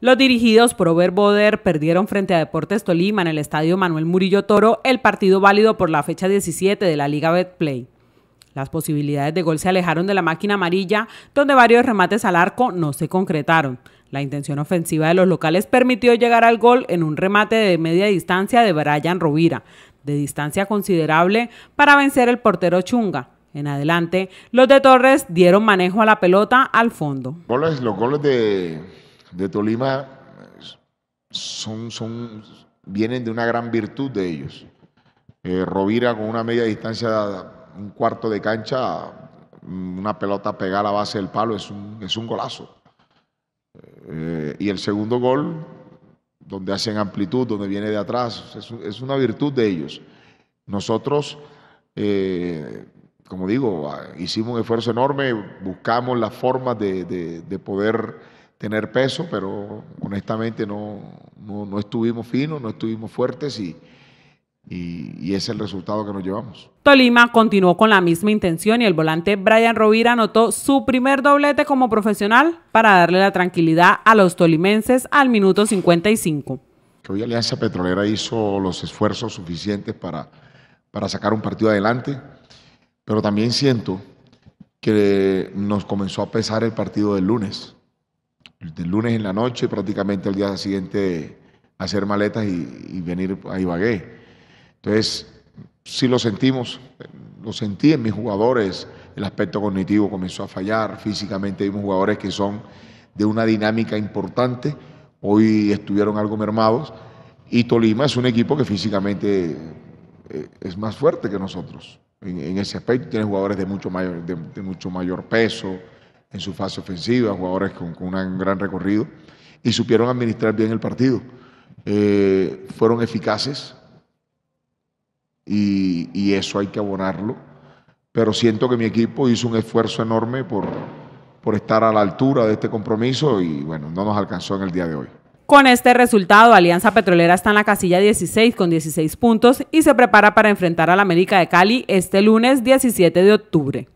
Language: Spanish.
Los dirigidos por Over perdieron frente a Deportes Tolima en el estadio Manuel Murillo Toro el partido válido por la fecha 17 de la Liga Betplay. Las posibilidades de gol se alejaron de la máquina amarilla, donde varios remates al arco no se concretaron. La intención ofensiva de los locales permitió llegar al gol en un remate de media distancia de Brian Rovira, de distancia considerable para vencer el portero Chunga, en adelante, los de Torres dieron manejo a la pelota al fondo. los goles de, de Tolima son, son, vienen de una gran virtud de ellos. Eh, Rovira con una media distancia, un cuarto de cancha, una pelota pegada a la base del palo, es un, es un golazo. Eh, y el segundo gol, donde hacen amplitud, donde viene de atrás, es, una virtud de ellos. Nosotros, eh, como digo, hicimos un esfuerzo enorme, buscamos las formas de poder tener peso, pero honestamente no, no, estuvimos finos, no estuvimos fuertes y, y, es el resultado que nos llevamos. Tolima continuó con la misma intención y el volante Brian Rovira anotó su primer doblete como profesional para darle la tranquilidad a los tolimenses al minuto 55. hoy Alianza Petrolera hizo los esfuerzos suficientes para, para sacar un partido adelante, pero también siento que nos comenzó a pesar el partido del lunes el lunes en la noche, prácticamente al día siguiente hacer maletas y, venir a Ibagué. Entonces, sí lo sentimos, lo sentí en mis jugadores, el aspecto cognitivo comenzó a fallar, físicamente vimos jugadores que son de una dinámica importante, hoy estuvieron algo mermados, y Tolima es un equipo que físicamente eh, es más fuerte que nosotros en, ese aspecto, tiene jugadores de mucho mayor, de mucho mayor peso, en su fase ofensiva, jugadores con, un gran recorrido, y supieron administrar bien el partido. Eh, fueron eficaces y, y, eso hay que abonarlo, pero siento que mi equipo hizo un esfuerzo enorme por, por estar a la altura de este compromiso y bueno, no nos alcanzó en el día de hoy. Con este resultado, Alianza Petrolera está en la casilla 16 con 16 puntos y se prepara para enfrentar a la América de Cali este lunes 17 de octubre.